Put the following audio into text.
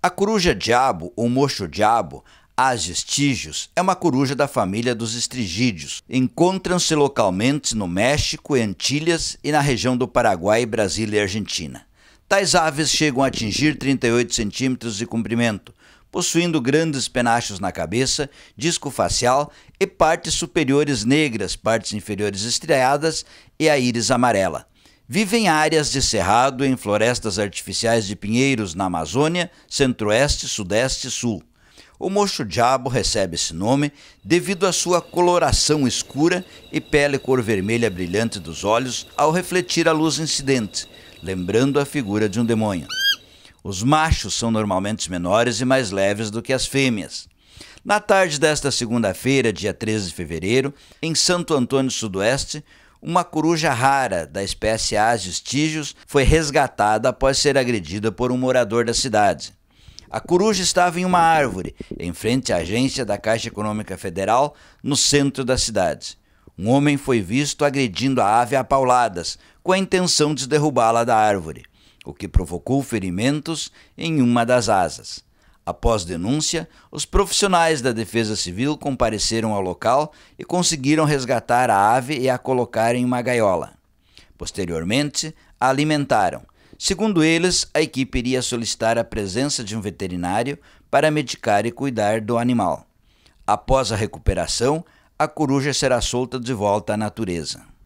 A coruja-diabo ou mocho-diabo estígios, é uma coruja da família dos estrigídeos. Encontram-se localmente no México, em Antilhas e na região do Paraguai, Brasil e Argentina. Tais aves chegam a atingir 38 centímetros de comprimento, possuindo grandes penachos na cabeça, disco facial e partes superiores negras, partes inferiores estriadas e a íris amarela. Vive em áreas de cerrado em florestas artificiais de pinheiros na Amazônia, centro-oeste, sudeste e sul. O mocho-diabo recebe esse nome devido à sua coloração escura e pele cor vermelha brilhante dos olhos ao refletir a luz incidente, lembrando a figura de um demônio. Os machos são normalmente menores e mais leves do que as fêmeas. Na tarde desta segunda-feira, dia 13 de fevereiro, em Santo Antônio Sudoeste, uma coruja rara da espécie Asius tigius foi resgatada após ser agredida por um morador da cidade. A coruja estava em uma árvore, em frente à agência da Caixa Econômica Federal, no centro da cidade. Um homem foi visto agredindo a ave a pauladas, com a intenção de derrubá-la da árvore, o que provocou ferimentos em uma das asas. Após denúncia, os profissionais da Defesa Civil compareceram ao local e conseguiram resgatar a ave e a colocar em uma gaiola. Posteriormente, a alimentaram. Segundo eles, a equipe iria solicitar a presença de um veterinário para medicar e cuidar do animal. Após a recuperação, a coruja será solta de volta à natureza.